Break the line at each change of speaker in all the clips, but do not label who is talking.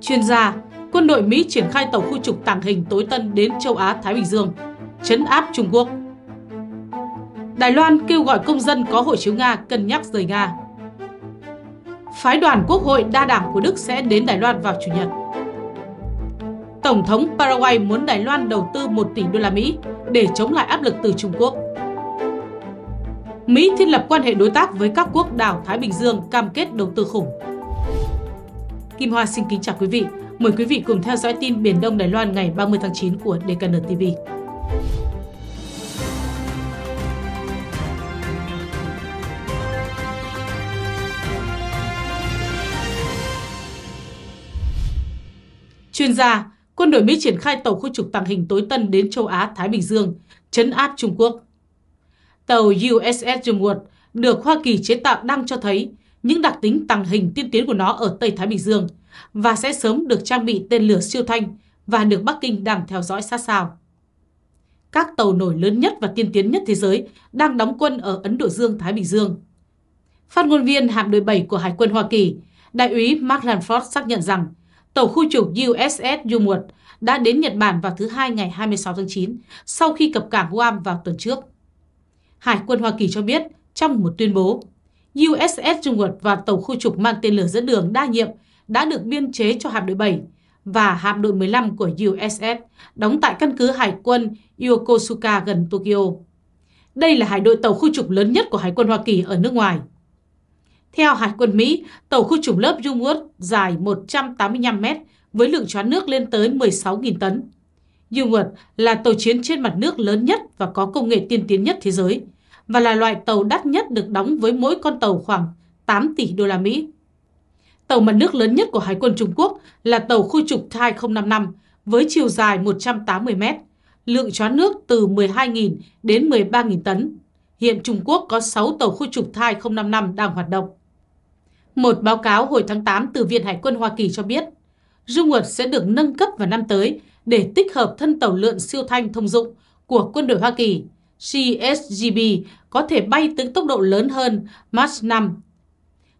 Chuyên gia, quân đội Mỹ triển khai tàu khu trục tàng hình tối tân đến châu Á-Thái Bình Dương, chấn áp Trung Quốc. Đài Loan kêu gọi công dân có hộ chiếu Nga cân nhắc rời Nga. Phái đoàn quốc hội đa đảng của Đức sẽ đến Đài Loan vào Chủ nhật. Tổng thống Paraguay muốn Đài Loan đầu tư 1 tỷ đô la Mỹ để chống lại áp lực từ Trung Quốc. Mỹ thiết lập quan hệ đối tác với các quốc đảo Thái Bình Dương cam kết đầu tư khủng. Kim Hoa xin kính chào quý vị. Mời quý vị cùng theo dõi tin Biển Đông Đài Loan ngày 30 tháng 9 của DKN TV. Chuyên gia, quân đội Mỹ triển khai tàu khu trục tàng hình tối tân đến châu Á-Thái Bình Dương, chấn áp Trung Quốc. Tàu USS Dreamworld được Hoa Kỳ chế tạo đang cho thấy những đặc tính tàng hình tiên tiến của nó ở Tây Thái Bình Dương và sẽ sớm được trang bị tên lửa siêu thanh và được Bắc Kinh đang theo dõi sát sao. Các tàu nổi lớn nhất và tiên tiến nhất thế giới đang đóng quân ở Ấn Độ Dương-Thái Bình Dương. Phát ngôn viên hạm đội 7 của Hải quân Hoa Kỳ, Đại úy Mark Lanford xác nhận rằng tàu khu trục USS Yumut đã đến Nhật Bản vào thứ Hai ngày 26 tháng 9 sau khi cập cảng Guam vào tuần trước. Hải quân Hoa Kỳ cho biết trong một tuyên bố, USS Trung Quốc và tàu khu trục mang tên lửa dẫn đường đa nhiệm đã được biên chế cho hạm đội 7 và hạm đội 15 của USS đóng tại căn cứ hải quân Yokosuka gần Tokyo. Đây là hải đội tàu khu trục lớn nhất của Hải quân Hoa Kỳ ở nước ngoài. Theo Hải quân Mỹ, tàu khu trục lớp Jungwood dài 185 mét với lượng choán nước lên tới 16.000 tấn. Jungwood là tàu chiến trên mặt nước lớn nhất và có công nghệ tiên tiến nhất thế giới – và là loại tàu đắt nhất được đóng với mỗi con tàu khoảng 8 tỷ đô la Mỹ. Tàu mặt nước lớn nhất của Hải quân Trung Quốc là tàu khu trục Thai 055 với chiều dài 180 mét, lượng chóa nước từ 12.000 đến 13.000 tấn. Hiện Trung Quốc có 6 tàu khu trục Thai 055 đang hoạt động. Một báo cáo hồi tháng 8 từ Viện Hải quân Hoa Kỳ cho biết, Dung Ngật sẽ được nâng cấp vào năm tới để tích hợp thân tàu lượn siêu thanh thông dụng của quân đội Hoa Kỳ – CSGB có thể bay tới tốc độ lớn hơn Mach 5.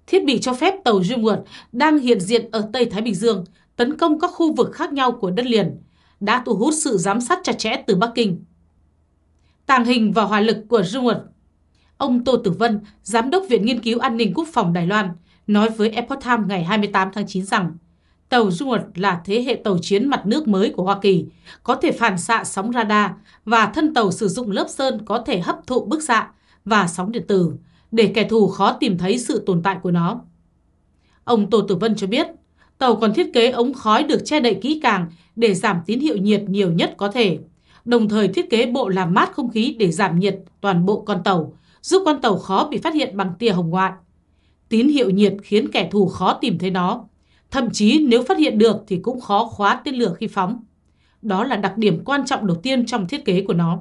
Thiết bị cho phép tàu Dreamworld đang hiện diện ở Tây Thái Bình Dương tấn công các khu vực khác nhau của đất liền, đã thu hút sự giám sát chặt chẽ từ Bắc Kinh. Tàng hình và hỏa lực của Dreamworld Ông Tô Tử Vân, Giám đốc Viện Nghiên cứu An ninh Quốc phòng Đài Loan, nói với Epoch Times ngày 28 tháng 9 rằng Tàu Stuart là thế hệ tàu chiến mặt nước mới của Hoa Kỳ, có thể phản xạ sóng radar và thân tàu sử dụng lớp sơn có thể hấp thụ bức xạ và sóng điện tử để kẻ thù khó tìm thấy sự tồn tại của nó. Ông Tô Tử Vân cho biết, tàu còn thiết kế ống khói được che đậy kỹ càng để giảm tín hiệu nhiệt nhiều nhất có thể, đồng thời thiết kế bộ làm mát không khí để giảm nhiệt toàn bộ con tàu, giúp con tàu khó bị phát hiện bằng tia hồng ngoại. Tín hiệu nhiệt khiến kẻ thù khó tìm thấy nó. Thậm chí nếu phát hiện được thì cũng khó khóa tên lửa khi phóng. Đó là đặc điểm quan trọng đầu tiên trong thiết kế của nó.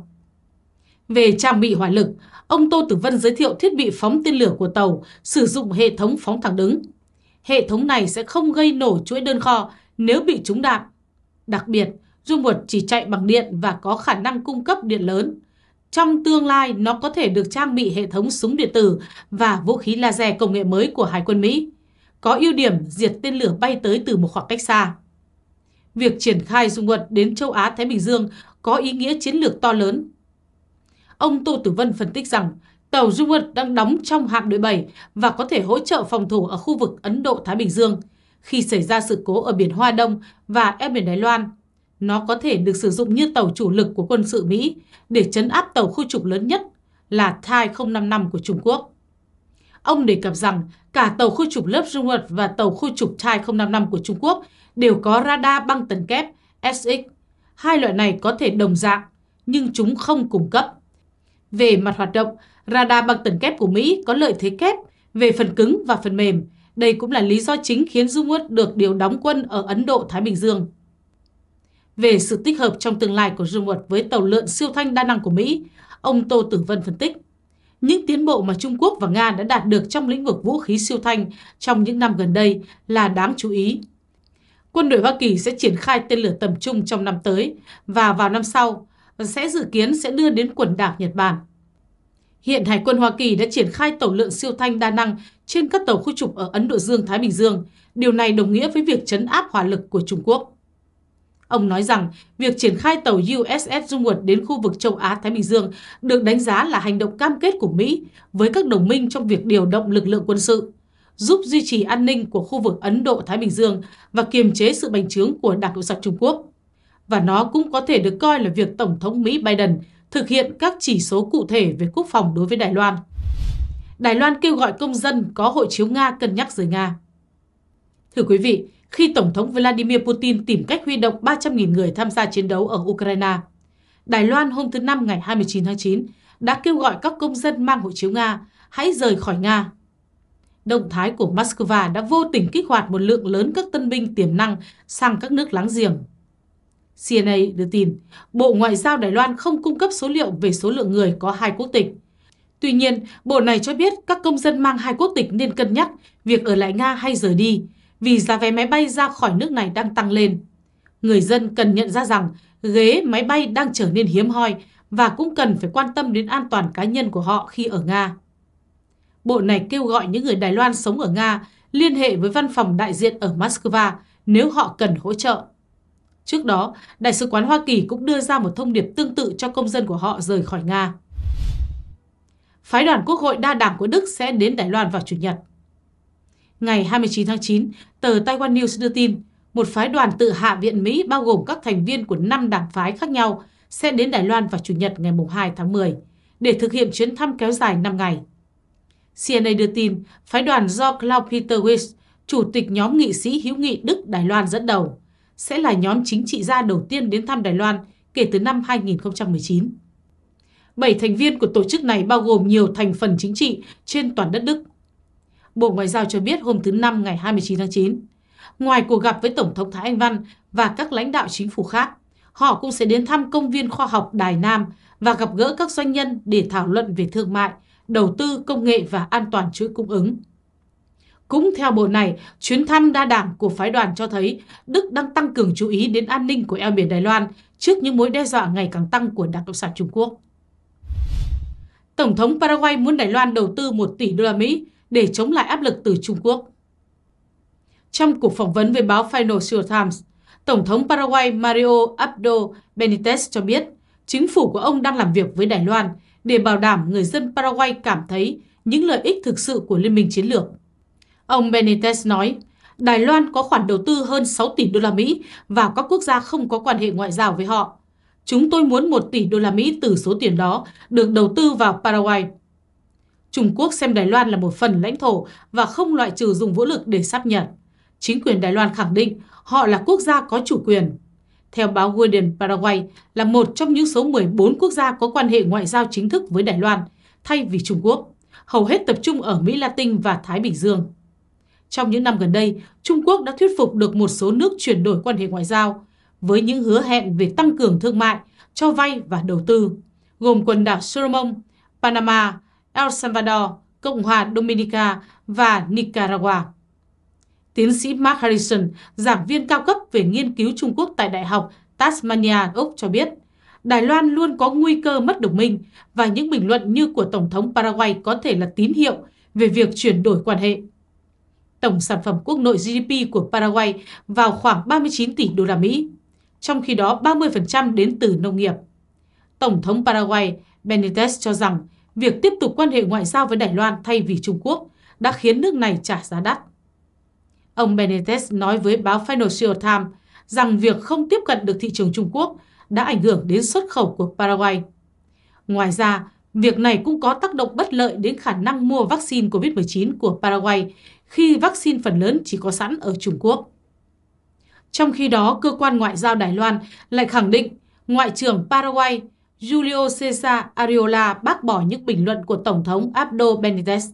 Về trang bị hỏa lực, ông Tô Tử Vân giới thiệu thiết bị phóng tên lửa của tàu sử dụng hệ thống phóng thẳng đứng. Hệ thống này sẽ không gây nổ chuỗi đơn kho nếu bị trúng đạn. Đặc biệt, Jumwood chỉ chạy bằng điện và có khả năng cung cấp điện lớn. Trong tương lai, nó có thể được trang bị hệ thống súng điện tử và vũ khí laser công nghệ mới của Hải quân Mỹ có ưu điểm diệt tên lửa bay tới từ một khoảng cách xa. Việc triển khai dùng luật đến châu Á-Thái Bình Dương có ý nghĩa chiến lược to lớn. Ông Tô Tử Vân phân tích rằng tàu dung luật đang đóng trong hạm đội 7 và có thể hỗ trợ phòng thủ ở khu vực Ấn Độ-Thái Bình Dương khi xảy ra sự cố ở biển Hoa Đông và eo biển Đài Loan. Nó có thể được sử dụng như tàu chủ lực của quân sự Mỹ để chấn áp tàu khu trục lớn nhất là Thai 055 của Trung Quốc. Ông đề cập rằng cả tàu khu trục lớp Jungward và tàu khu trục Thai 055 của Trung Quốc đều có radar băng tần kép SX. Hai loại này có thể đồng dạng, nhưng chúng không cung cấp. Về mặt hoạt động, radar băng tần kép của Mỹ có lợi thế kép về phần cứng và phần mềm. Đây cũng là lý do chính khiến Jungward được điều đóng quân ở Ấn Độ-Thái Bình Dương. Về sự tích hợp trong tương lai của Jungward với tàu lượn siêu thanh đa năng của Mỹ, ông Tô Tử Vân phân tích. Những tiến bộ mà Trung Quốc và Nga đã đạt được trong lĩnh vực vũ khí siêu thanh trong những năm gần đây là đáng chú ý. Quân đội Hoa Kỳ sẽ triển khai tên lửa tầm trung trong năm tới và vào năm sau sẽ dự kiến sẽ đưa đến quần đảo Nhật Bản. Hiện Hải quân Hoa Kỳ đã triển khai tàu lượng siêu thanh đa năng trên các tàu khu trục ở Ấn Độ Dương-Thái Bình Dương. Điều này đồng nghĩa với việc chấn áp hỏa lực của Trung Quốc. Ông nói rằng việc triển khai tàu USS Dreamworld đến khu vực châu Á-Thái Bình Dương được đánh giá là hành động cam kết của Mỹ với các đồng minh trong việc điều động lực lượng quân sự, giúp duy trì an ninh của khu vực Ấn Độ-Thái Bình Dương và kiềm chế sự bành trướng của Đảng Cộng sản Trung Quốc. Và nó cũng có thể được coi là việc Tổng thống Mỹ Biden thực hiện các chỉ số cụ thể về quốc phòng đối với Đài Loan. Đài Loan kêu gọi công dân có hộ chiếu Nga cân nhắc rời Nga. Thưa quý vị, khi Tổng thống Vladimir Putin tìm cách huy động 300.000 người tham gia chiến đấu ở Ukraine. Đài Loan hôm thứ Năm ngày 29 tháng 9 đã kêu gọi các công dân mang hộ chiếu Nga hãy rời khỏi Nga. Động thái của Moscow đã vô tình kích hoạt một lượng lớn các tân binh tiềm năng sang các nước láng giềng. CNA đưa tin, Bộ Ngoại giao Đài Loan không cung cấp số liệu về số lượng người có hai quốc tịch. Tuy nhiên, Bộ này cho biết các công dân mang hai quốc tịch nên cân nhắc việc ở lại Nga hay rời đi, vì giá vé máy bay ra khỏi nước này đang tăng lên. Người dân cần nhận ra rằng ghế máy bay đang trở nên hiếm hoi và cũng cần phải quan tâm đến an toàn cá nhân của họ khi ở Nga. Bộ này kêu gọi những người Đài Loan sống ở Nga liên hệ với văn phòng đại diện ở Moscow nếu họ cần hỗ trợ. Trước đó, Đại sứ quán Hoa Kỳ cũng đưa ra một thông điệp tương tự cho công dân của họ rời khỏi Nga. Phái đoàn Quốc hội đa đảng của Đức sẽ đến Đài Loan vào Chủ nhật. Ngày 29 tháng 9, tờ Taiwan News đưa tin một phái đoàn tự hạ viện Mỹ bao gồm các thành viên của 5 đảng phái khác nhau sẽ đến Đài Loan vào Chủ nhật ngày 2 tháng 10 để thực hiện chuyến thăm kéo dài 5 ngày. CNA đưa tin phái đoàn do Claude Peter Weiss, chủ tịch nhóm nghị sĩ hữu nghị Đức Đài Loan dẫn đầu, sẽ là nhóm chính trị gia đầu tiên đến thăm Đài Loan kể từ năm 2019. Bảy thành viên của tổ chức này bao gồm nhiều thành phần chính trị trên toàn đất Đức, Bộ Ngoại giao cho biết hôm thứ Năm ngày 29 tháng 9. Ngoài cuộc gặp với Tổng thống Thái Anh Văn và các lãnh đạo chính phủ khác, họ cũng sẽ đến thăm công viên khoa học Đài Nam và gặp gỡ các doanh nhân để thảo luận về thương mại, đầu tư, công nghệ và an toàn chuỗi cung ứng. Cũng theo bộ này, chuyến thăm đa đảng của phái đoàn cho thấy Đức đang tăng cường chú ý đến an ninh của eo biển Đài Loan trước những mối đe dọa ngày càng tăng của Đảng Cộng sản Trung Quốc. Tổng thống Paraguay muốn Đài Loan đầu tư 1 tỷ đô la Mỹ để chống lại áp lực từ Trung Quốc. Trong cuộc phỏng vấn với báo Financial Times, Tổng thống Paraguay Mario Abdo Benitez cho biết chính phủ của ông đang làm việc với Đài Loan để bảo đảm người dân Paraguay cảm thấy những lợi ích thực sự của Liên minh Chiến lược. Ông Benitez nói, Đài Loan có khoản đầu tư hơn 6 tỷ đô la Mỹ và các quốc gia không có quan hệ ngoại giao với họ. Chúng tôi muốn 1 tỷ đô la Mỹ từ số tiền đó được đầu tư vào Paraguay. Trung Quốc xem Đài Loan là một phần lãnh thổ và không loại trừ dùng vũ lực để sắp nhận. Chính quyền Đài Loan khẳng định họ là quốc gia có chủ quyền. Theo báo Guardian, Paraguay là một trong những số 14 quốc gia có quan hệ ngoại giao chính thức với Đài Loan, thay vì Trung Quốc, hầu hết tập trung ở Mỹ Latin và Thái Bình Dương. Trong những năm gần đây, Trung Quốc đã thuyết phục được một số nước chuyển đổi quan hệ ngoại giao với những hứa hẹn về tăng cường thương mại, cho vay và đầu tư, gồm quần đảo Solomon, Panama, El Salvador, Cộng hòa Dominica và Nicaragua. Tiến sĩ Mark Harrison, giảng viên cao cấp về nghiên cứu Trung Quốc tại Đại học Tasmania, Úc cho biết, Đài Loan luôn có nguy cơ mất đồng minh và những bình luận như của Tổng thống Paraguay có thể là tín hiệu về việc chuyển đổi quan hệ. Tổng sản phẩm quốc nội GDP của Paraguay vào khoảng 39 tỷ đô la Mỹ, trong khi đó 30% đến từ nông nghiệp. Tổng thống Paraguay Benitez cho rằng việc tiếp tục quan hệ ngoại giao với Đài Loan thay vì Trung Quốc đã khiến nước này trả giá đắt. Ông Benitez nói với báo Financial Times rằng việc không tiếp cận được thị trường Trung Quốc đã ảnh hưởng đến xuất khẩu của Paraguay. Ngoài ra, việc này cũng có tác động bất lợi đến khả năng mua vaccine COVID-19 của Paraguay khi vaccine phần lớn chỉ có sẵn ở Trung Quốc. Trong khi đó, cơ quan ngoại giao Đài Loan lại khẳng định Ngoại trưởng Paraguay Julio Cesar Ariola bác bỏ những bình luận của Tổng thống Abdo Benitez.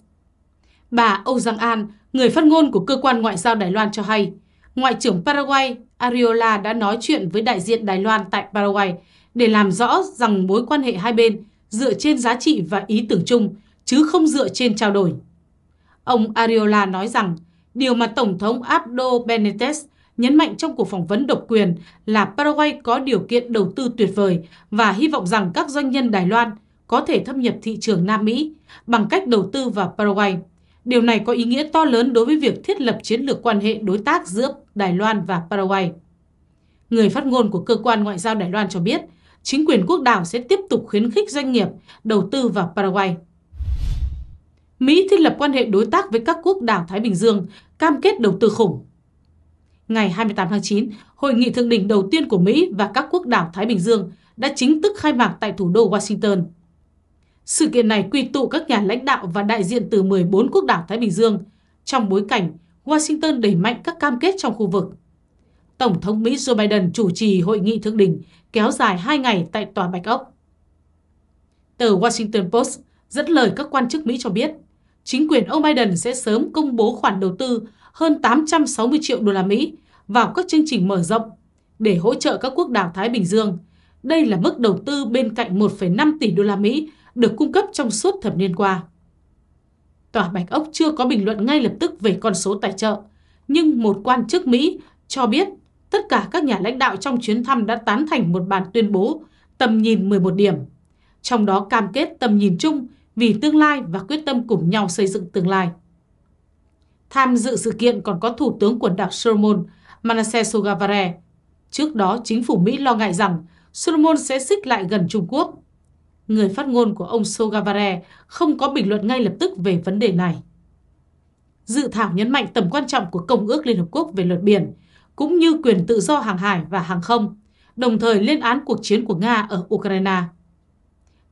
Bà Âu Giang An, người phát ngôn của cơ quan ngoại giao Đài Loan cho hay, Ngoại trưởng Paraguay Ariola đã nói chuyện với đại diện Đài Loan tại Paraguay để làm rõ rằng mối quan hệ hai bên dựa trên giá trị và ý tưởng chung, chứ không dựa trên trao đổi. Ông Ariola nói rằng điều mà Tổng thống Abdo Benitez nhấn mạnh trong cuộc phỏng vấn độc quyền là Paraguay có điều kiện đầu tư tuyệt vời và hy vọng rằng các doanh nhân Đài Loan có thể thâm nhập thị trường Nam Mỹ bằng cách đầu tư vào Paraguay. Điều này có ý nghĩa to lớn đối với việc thiết lập chiến lược quan hệ đối tác giữa Đài Loan và Paraguay. Người phát ngôn của cơ quan ngoại giao Đài Loan cho biết, chính quyền quốc đảo sẽ tiếp tục khuyến khích doanh nghiệp đầu tư vào Paraguay. Mỹ thiết lập quan hệ đối tác với các quốc đảo Thái Bình Dương, cam kết đầu tư khủng ngày 28 tháng 9, hội nghị thượng đỉnh đầu tiên của Mỹ và các quốc đảo Thái Bình Dương đã chính thức khai mạc tại thủ đô Washington. Sự kiện này quy tụ các nhà lãnh đạo và đại diện từ 14 quốc đảo Thái Bình Dương trong bối cảnh Washington đẩy mạnh các cam kết trong khu vực. Tổng thống Mỹ Joe Biden chủ trì hội nghị thượng đỉnh kéo dài 2 ngày tại Tòa Bạch Ốc. Tờ Washington Post dẫn lời các quan chức Mỹ cho biết, chính quyền ông Biden sẽ sớm công bố khoản đầu tư hơn 860 triệu đô la Mỹ vào các chương trình mở rộng để hỗ trợ các quốc đảo Thái Bình Dương. Đây là mức đầu tư bên cạnh 1,5 tỷ đô la Mỹ được cung cấp trong suốt thập niên qua. Tòa Bạch Ốc chưa có bình luận ngay lập tức về con số tài trợ, nhưng một quan chức Mỹ cho biết tất cả các nhà lãnh đạo trong chuyến thăm đã tán thành một bản tuyên bố tầm nhìn 11 điểm, trong đó cam kết tầm nhìn chung vì tương lai và quyết tâm cùng nhau xây dựng tương lai. Tham dự sự kiện còn có Thủ tướng quần đảo Solomon Manasseh Sogavare. Trước đó, chính phủ Mỹ lo ngại rằng Solomon sẽ xích lại gần Trung Quốc. Người phát ngôn của ông Sogavare không có bình luận ngay lập tức về vấn đề này. Dự thảo nhấn mạnh tầm quan trọng của Công ước Liên Hợp Quốc về luật biển, cũng như quyền tự do hàng hải và hàng không, đồng thời lên án cuộc chiến của Nga ở Ukraine.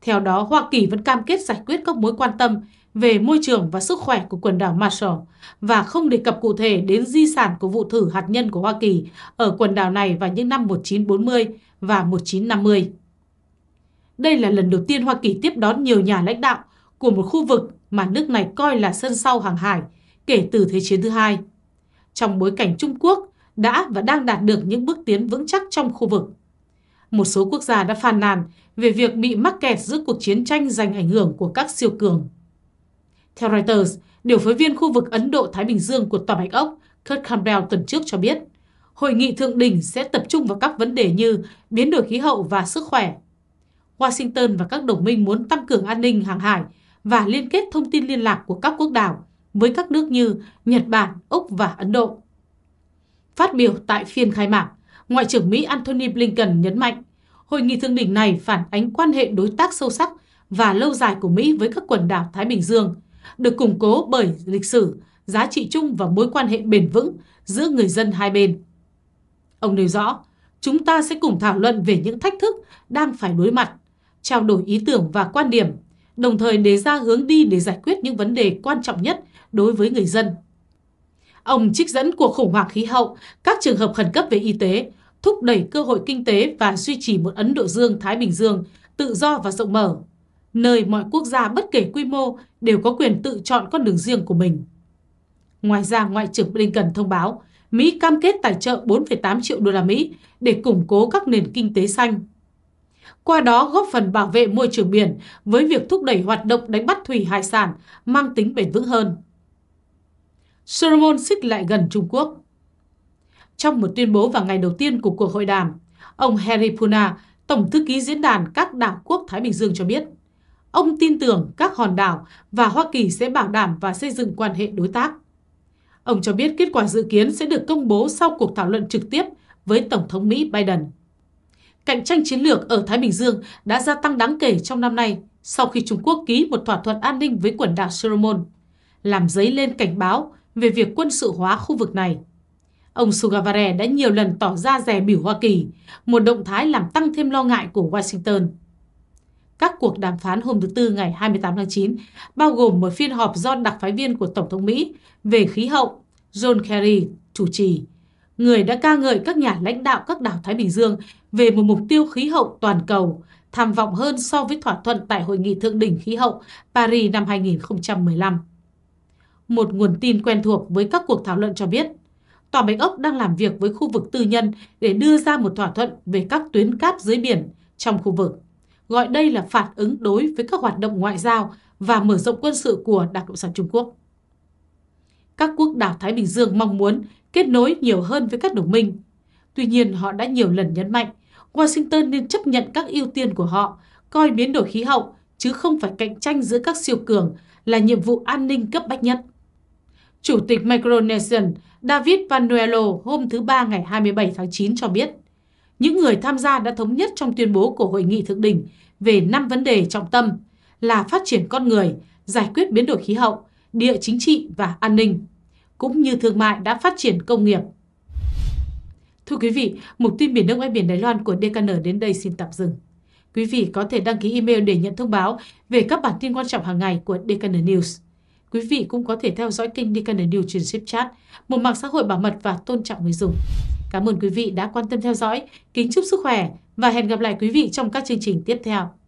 Theo đó, Hoa Kỳ vẫn cam kết giải quyết các mối quan tâm về môi trường và sức khỏe của quần đảo Marshall và không đề cập cụ thể đến di sản của vụ thử hạt nhân của Hoa Kỳ ở quần đảo này vào những năm 1940 và 1950. Đây là lần đầu tiên Hoa Kỳ tiếp đón nhiều nhà lãnh đạo của một khu vực mà nước này coi là sân sau hàng hải kể từ Thế chiến thứ hai. Trong bối cảnh Trung Quốc đã và đang đạt được những bước tiến vững chắc trong khu vực. Một số quốc gia đã phàn nàn về việc bị mắc kẹt giữa cuộc chiến tranh giành ảnh hưởng của các siêu cường. Theo Reuters, điều phối viên khu vực Ấn Độ-Thái Bình Dương của Tòa Bạch Ốc Kurt Campbell tuần trước cho biết, hội nghị thượng đỉnh sẽ tập trung vào các vấn đề như biến đổi khí hậu và sức khỏe. Washington và các đồng minh muốn tăng cường an ninh hàng hải và liên kết thông tin liên lạc của các quốc đảo với các nước như Nhật Bản, Úc và Ấn Độ. Phát biểu tại phiên khai mạc, Ngoại trưởng Mỹ Antony Blinken nhấn mạnh, hội nghị thượng đỉnh này phản ánh quan hệ đối tác sâu sắc và lâu dài của Mỹ với các quần đảo Thái Bình Dương – được củng cố bởi lịch sử, giá trị chung và mối quan hệ bền vững giữa người dân hai bên. Ông nêu rõ, chúng ta sẽ cùng thảo luận về những thách thức đang phải đối mặt, trao đổi ý tưởng và quan điểm, đồng thời đề ra hướng đi để giải quyết những vấn đề quan trọng nhất đối với người dân. Ông trích dẫn cuộc khủng hoảng khí hậu, các trường hợp khẩn cấp về y tế, thúc đẩy cơ hội kinh tế và duy trì một Ấn Độ Dương-Thái Bình Dương tự do và rộng mở, nơi mọi quốc gia bất kể quy mô đều có quyền tự chọn con đường riêng của mình. Ngoài ra, Ngoại trưởng Blinken thông báo Mỹ cam kết tài trợ 4,8 triệu đô la Mỹ để củng cố các nền kinh tế xanh. Qua đó góp phần bảo vệ môi trường biển với việc thúc đẩy hoạt động đánh bắt thủy hải sản mang tính bền vững hơn. Solomon xích lại gần Trung Quốc Trong một tuyên bố vào ngày đầu tiên của cuộc hội đàm, ông Harry Puna, Tổng thư ký Diễn đàn các đảo quốc Thái Bình Dương cho biết – Ông tin tưởng các hòn đảo và Hoa Kỳ sẽ bảo đảm và xây dựng quan hệ đối tác. Ông cho biết kết quả dự kiến sẽ được công bố sau cuộc thảo luận trực tiếp với Tổng thống Mỹ Biden. Cạnh tranh chiến lược ở Thái Bình Dương đã gia tăng đáng kể trong năm nay sau khi Trung Quốc ký một thỏa thuận an ninh với quần đảo Solomon, làm dấy lên cảnh báo về việc quân sự hóa khu vực này. Ông Sugavare đã nhiều lần tỏ ra rè biểu Hoa Kỳ, một động thái làm tăng thêm lo ngại của Washington – các cuộc đàm phán hôm thứ Tư ngày 28 tháng 9, bao gồm một phiên họp do đặc phái viên của Tổng thống Mỹ về khí hậu John Kerry chủ trì. Người đã ca ngợi các nhà lãnh đạo các đảo Thái Bình Dương về một mục tiêu khí hậu toàn cầu, tham vọng hơn so với thỏa thuận tại Hội nghị Thượng đỉnh Khí hậu Paris năm 2015. Một nguồn tin quen thuộc với các cuộc thảo luận cho biết, Tòa Bạch Ốc đang làm việc với khu vực tư nhân để đưa ra một thỏa thuận về các tuyến cáp dưới biển trong khu vực gọi đây là phản ứng đối với các hoạt động ngoại giao và mở rộng quân sự của Đảng Cộng sản Trung Quốc. Các quốc đảo Thái Bình Dương mong muốn kết nối nhiều hơn với các đồng minh. Tuy nhiên, họ đã nhiều lần nhấn mạnh Washington nên chấp nhận các ưu tiên của họ, coi biến đổi khí hậu chứ không phải cạnh tranh giữa các siêu cường là nhiệm vụ an ninh cấp bách nhất. Chủ tịch Micronesian David Panuelo hôm thứ Ba ngày 27 tháng 9 cho biết, những người tham gia đã thống nhất trong tuyên bố của hội nghị thượng đỉnh về 5 vấn đề trọng tâm là phát triển con người, giải quyết biến đổi khí hậu, địa chính trị và an ninh, cũng như thương mại đã phát triển công nghiệp. Thưa quý vị, mục tin Biển nước ngoài biển Đài Loan của DKN đến đây xin tạm dừng. Quý vị có thể đăng ký email để nhận thông báo về các bản tin quan trọng hàng ngày của DKN News. Quý vị cũng có thể theo dõi kênh DKN News trên Shipchat, một mạng xã hội bảo mật và tôn trọng người dùng. Cảm ơn quý vị đã quan tâm theo dõi. Kính chúc sức khỏe và hẹn gặp lại quý vị trong các chương trình tiếp theo.